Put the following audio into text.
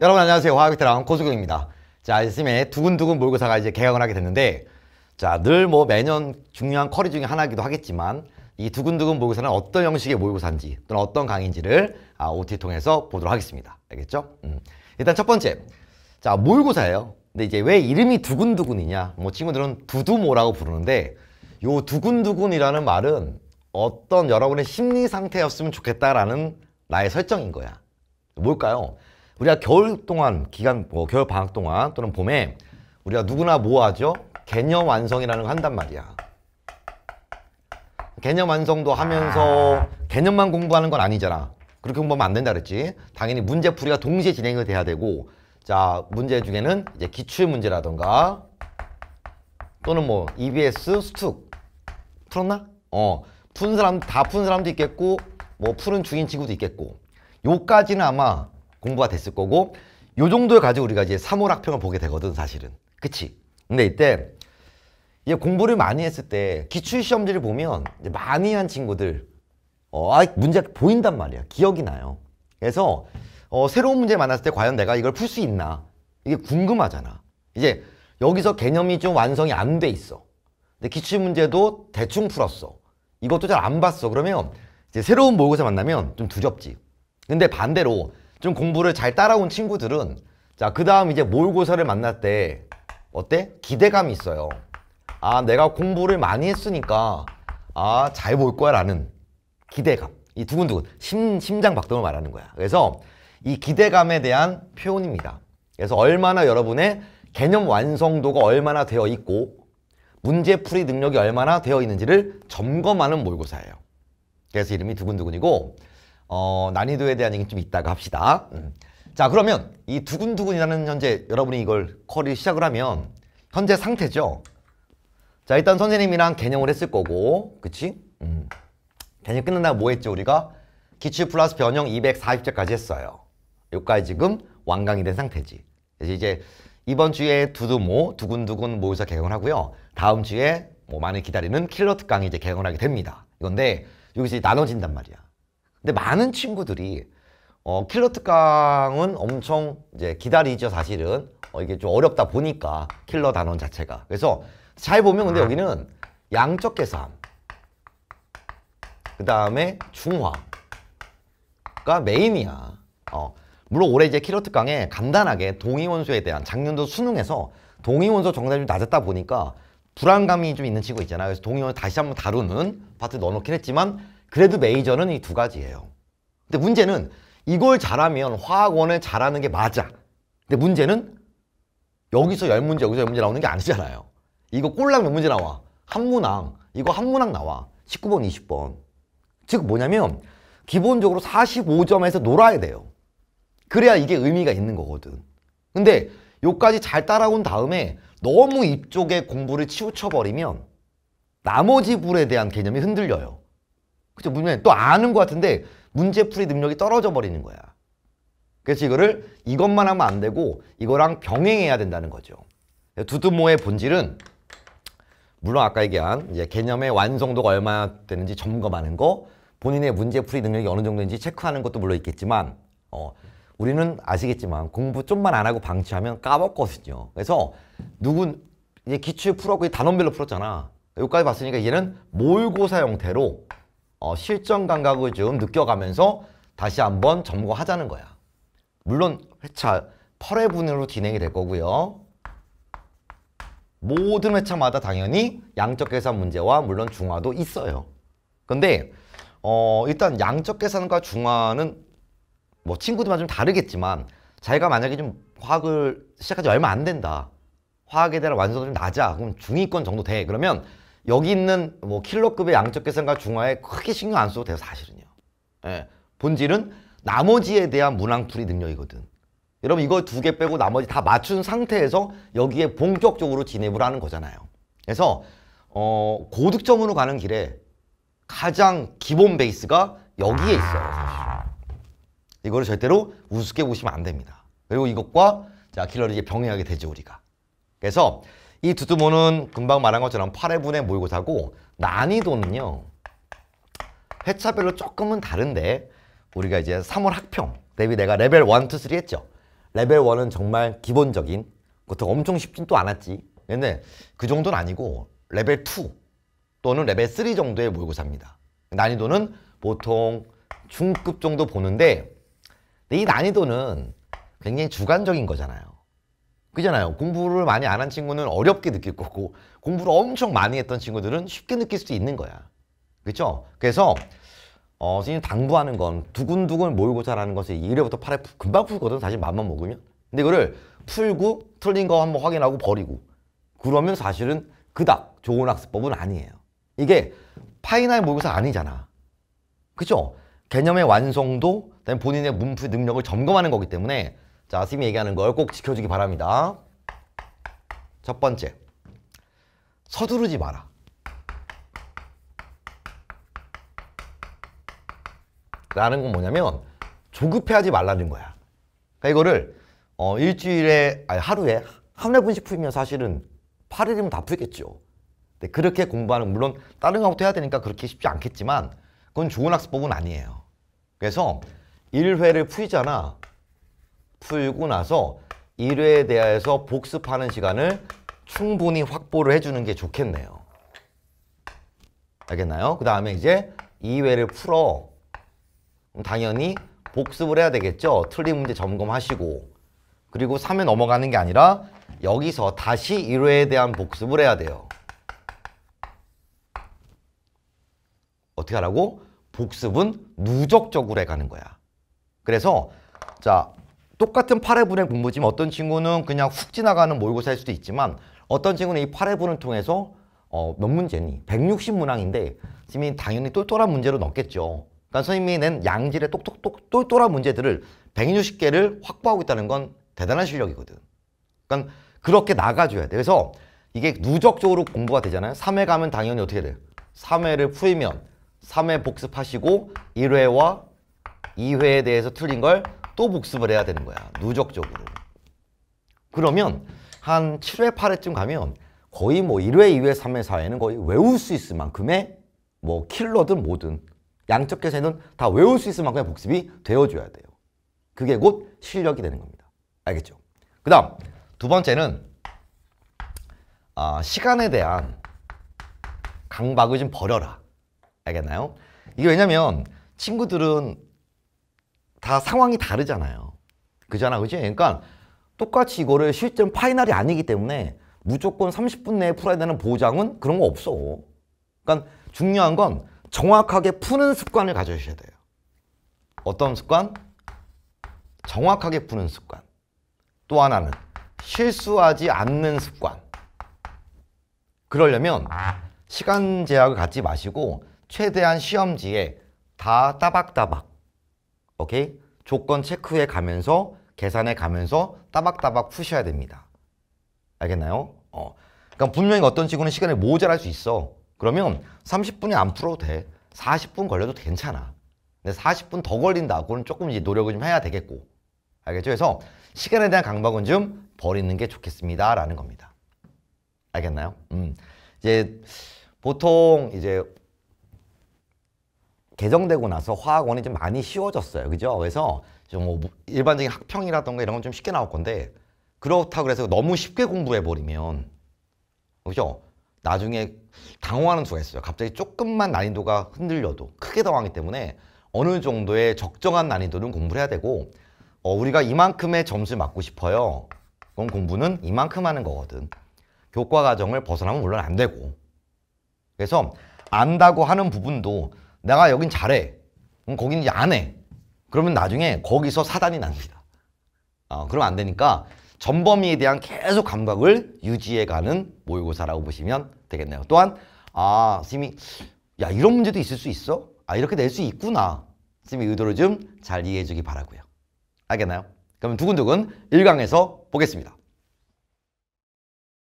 여러분 안녕하세요. 화학 베테랑 고수경입니다. 자, 이쌤의 두근두근 모의고사가 이제 개강을 하게 됐는데 자, 늘 뭐 매년 중요한 커리 중에 하나이기도 하겠지만 이 두근두근 모의고사는 어떤 형식의 모의고사인지 또는 어떤 강의인지를 아, OT 통해서 보도록 하겠습니다. 알겠죠? 음. 일단 첫 번째. 자, 모의고사예요. 근데 이제 왜 이름이 두근두근이냐? 뭐 친구들은 두두모라고 부르는데 요 두근두근이라는 말은 어떤 여러분의 심리 상태였으면 좋겠다라는 나의 설정인 거야. 뭘까요? 우리가 겨울 동안 기간 뭐 겨울 방학 동안 또는 봄에 우리가 누구나 뭐 하죠? 개념 완성이라는 거 한단 말이야. 개념 완성도 하면서 아. 개념만 공부하는 건 아니잖아. 그렇게 공부하면 안 된다 그랬지. 당연히 문제 풀이가 동시에 진행이 돼야 되고 자 문제 중에는 이제 기출 문제라던가 또는 뭐 EBS, 수특 풀었나? 어, 푼 사람 다 푼 사람도 있겠고 뭐 푸른 중인 친구도 있겠고 요까지는 아마 공부가 됐을 거고 요정도에 가지고 우리가 이제 3월 학평을 보게 되거든 사실은 그치? 근데 이때 이제 공부를 많이 했을 때 기출시험지를 보면 많이 한 친구들 어, 아, 문제가 보인단 말이야 기억이 나요 그래서 어, 새로운 문제 만났을 때 과연 내가 이걸 풀 수 있나 이게 궁금하잖아 이제 여기서 개념이 좀 완성이 안 돼 있어 근데 기출문제도 대충 풀었어 이것도 잘 안 봤어 그러면 이제 새로운 모의고사 만나면 좀 두렵지 근데 반대로 좀 공부를 잘 따라온 친구들은 자, 그 다음 이제 모의고사를 만날 때 어때? 기대감이 있어요. 아, 내가 공부를 많이 했으니까 아, 잘 볼 거야 라는 기대감. 이 두근두근 심, 심장 박동을 말하는 거야. 그래서 이 기대감에 대한 표현입니다. 그래서 얼마나 여러분의 개념 완성도가 얼마나 되어 있고 문제 풀이 능력이 얼마나 되어 있는지를 점검하는 모의고사예요. 그래서 이름이 두근두근이고 어, 난이도에 대한 얘기좀있다가 합시다. 음. 자 그러면 이 두근두근이라는 현재 여러분이 이걸 커리 시작을 하면 현재 상태죠. 자 일단 선생님이랑 개념을 했을 거고 그치? 음. 개념 끝난 다음에 뭐 했죠 우리가? 기출 플러스 변형 240절까지 했어요. 여기까지 지금 완강이 된 상태지. 그래서 이제 이번 주에 두두모 두근두근 모의사 개강을 하고요. 다음 주에 뭐 많이 기다리는 킬러 특강이 이제 개강을 하게 됩니다. 이건데 여기서 나눠진단 말이야. 근데 많은 친구들이 어, 킬러 특강은 엄청 이제 기다리죠 사실은 어, 이게 좀 어렵다 보니까 킬러 단원 자체가 그래서 잘 보면 근데 음. 여기는 양적 계산 그 다음에 중화가 메인이야 어, 물론 올해 이제 킬러 특강에 간단하게 동의원수에 대한 작년도 수능에서 동의원수 정답이 낮았다 보니까 불안감이 좀 있는 친구 있잖아 그래서 동의원수 다시 한번 다루는 파트 넣어놓긴 했지만 그래도 메이저는 이 두 가지예요. 근데 문제는 이걸 잘하면 화학원을 잘하는 게 맞아. 근데 문제는 여기서 열 문제, 여기서 열 문제 나오는 게 아니잖아요. 이거 꼴랑 몇 문제 나와? 한 문항. 이거 한 문항 나와. 19번, 20번. 즉 뭐냐면 기본적으로 45점에서 놀아야 돼요. 그래야 이게 의미가 있는 거거든. 근데 요까지 잘 따라온 다음에 너무 이쪽에 공부를 치우쳐버리면 나머지 불에 대한 개념이 흔들려요. 그렇죠. 문제는 또 아는 것 같은데 문제풀이 능력이 떨어져 버리는 거야. 그래서 이거를 이것만 하면 안 되고 이거랑 병행해야 된다는 거죠. 두두모의 본질은 물론 아까 얘기한 이제 개념의 완성도가 얼마나 되는지 점검하는 거 본인의 문제풀이 능력이 어느 정도인지 체크하는 것도 물론 있겠지만 어, 우리는 아시겠지만 공부 좀만 안 하고 방치하면 까먹거든요. 그래서 누군 이제 기출 풀었고 단원별로 풀었잖아. 여기까지 봤으니까 얘는 모의고사 형태로 어, 실전 감각을 좀 느껴가면서 다시 한번 점검하자는 거야. 물론 회차 8회분으로 진행이 될 거고요. 모든 회차마다 당연히 양적 계산 문제와 물론 중화도 있어요. 근데 어, 일단 양적 계산과 중화는 뭐 친구들만 좀 다르겠지만 자기가 만약에 좀 화학을 시작하지 얼마 안 된다. 화학에 대한 완성도좀 낮아. 그럼 중위권 정도 돼. 그러면 여기 있는 뭐 킬러급의 양적 개선과 중화에 크게 신경 안 써도 돼요 사실은요. 예. 본질은 나머지에 대한 문항풀이 능력이거든. 여러분 이거 두 개 빼고 나머지 다 맞춘 상태에서 여기에 본격적으로 진입을 하는 거잖아요. 그래서 어, 고득점으로 가는 길에 가장 기본 베이스가 여기에 있어요. 사실. 이거를 절대로 우습게 보시면 안 됩니다. 그리고 이것과 자 킬러를 이제 병행하게 되죠 우리가. 그래서 이 두두모는 금방 말한 것처럼 8회분의 모의고사고 난이도는요. 회차별로 조금은 다른데 우리가 이제 3월 학평 대비 내가 레벨 1, 2, 3 했죠. 레벨 1은 정말 기본적인 그렇다 엄청 쉽진 또 않았지. 근데 그 정도는 아니고 레벨 2 또는 레벨 3 정도의 모의고사입니다. 난이도는 보통 중급 정도 보는데 이 난이도는 굉장히 주관적인 거잖아요. 그잖아요. 공부를 많이 안 한 친구는 어렵게 느낄 거고 공부를 엄청 많이 했던 친구들은 쉽게 느낄 수도 있는 거야. 그렇죠? 그래서 어, 선생님 당부하는 건 두근두근 모의고사라는 것을 1회부터 8회 금방 풀거든 사실 맘만 먹으면. 근데 이거를 풀고 틀린 거 한번 확인하고 버리고 그러면 사실은 그닥 좋은 학습법은 아니에요. 이게 파이널 모의고사 아니잖아. 그죠? 렇 개념의 완성도, 그다음에 본인의 문풀 능력을 점검하는 거기 때문에 자, 선생님이 얘기하는 걸 꼭 지켜주기 바랍니다. 첫 번째, 서두르지 마라. 라는 건 뭐냐면 조급해하지 말라는 거야. 그러니까 이거를 어, 일주일에, 아니 하루에 한 회분씩 풀면 사실은 8일이면 다 풀겠죠. 근데 그렇게 공부하는, 물론 다른 것부터 해야 되니까 그렇게 쉽지 않겠지만 그건 좋은 학습법은 아니에요. 그래서 1회를 풀잖아. 풀고 나서 1회에 대해서 복습하는 시간을 충분히 확보를 해주는 게 좋겠네요. 알겠나요? 그 다음에 이제 2회를 풀어. 당연히 복습을 해야 되겠죠. 틀린 문제 점검하시고. 그리고 3회 넘어가는 게 아니라 여기서 다시 1회에 대한 복습을 해야 돼요. 어떻게 하라고? 복습은 누적적으로 해가는 거야. 그래서 자 똑같은 8회분의 공부지만 어떤 친구는 그냥 훅 지나가는 모의고사일 수도 있지만 어떤 친구는 이 8회분을 통해서 어, 몇 문제니? 160문항인데 선생님이 당연히 똘똘한 문제로 넣겠죠. 그러니까 선생님이 낸 양질의 똑똑똑 똘똘한 문제들을 160개를 확보하고 있다는 건 대단한 실력이거든. 그러니까 그렇게 나가줘야 돼. 그래서 이게 누적적으로 공부가 되잖아요. 3회 가면 당연히 어떻게 돼? 3회를 풀면 3회 복습하시고 1회와 2회에 대해서 틀린 걸또 복습을 해야 되는 거야. 누적적으로. 그러면 한 7회, 8회쯤 가면 거의 뭐 1회, 2회, 3회, 4회는 거의 외울 수 있을 만큼의 뭐 킬러든 뭐든 양적 개산은다 외울 수 있을 만큼의 복습이 되어줘야 돼요. 그게 곧 실력이 되는 겁니다. 알겠죠? 그 다음 두 번째는 아, 시간에 대한 강박을 좀 버려라. 알겠나요? 이게 왜냐면 친구들은 다 상황이 다르잖아요. 그잖아, 그치? 그러니까 똑같이 이거를 실전 파이널이 아니기 때문에 무조건 30분 내에 풀어야 되는 보장은 그런 거 없어. 그러니까 중요한 건 정확하게 푸는 습관을 가져주셔야 돼요. 어떤 습관? 정확하게 푸는 습관. 또 하나는 실수하지 않는 습관. 그러려면 시간 제약을 갖지 마시고 최대한 시험지에 다 따박따박 오케이? 조건 체크에 가면서 계산해 가면서 따박따박 푸셔야 됩니다. 알겠나요? 어. 그러니까 분명히 어떤 친구는 시간이 모자랄 수 있어. 그러면 30분이 안 풀어도 돼. 40분 걸려도 괜찮아. 근데 40분 더 걸린다. 그건 조금 이제 노력을 좀 해야 되겠고. 알겠죠? 그래서 시간에 대한 강박은 좀 버리는 게 좋겠습니다. 라는 겁니다. 알겠나요? 음. 이제 보통 이제 개정되고 나서 화학원이 좀 많이 쉬워졌어요. 그죠? 그래서 좀뭐 일반적인 학평이라던가 이런 건 좀 쉽게 나올 건데 그렇다고 해서 너무 쉽게 공부해버리면 그죠? 나중에 당황하는 수가 있어요. 갑자기 조금만 난이도가 흔들려도 크게 당황하기 때문에 어느 정도의 적정한 난이도는 공부를 해야 되고 어, 우리가 이만큼의 점수를 맞고 싶어요. 그럼 공부는 이만큼 하는 거거든. 교과 과정을 벗어나면 물론 안 되고. 그래서 안다고 하는 부분도 내가 여긴 잘해. 거기는 안 해. 그러면 나중에 거기서 사단이 납니다. 어, 그럼 안 되니까 전범위에 대한 계속 감각을 유지해가는 모의고사라고 보시면 되겠네요. 또한 아 선생님이 야 이런 문제도 있을 수 있어? 아 이렇게 낼 수 있구나. 선생님의 의도를 좀 잘 이해해 주기 바라고요. 알겠나요? 그럼 두근두근 1강에서 보겠습니다.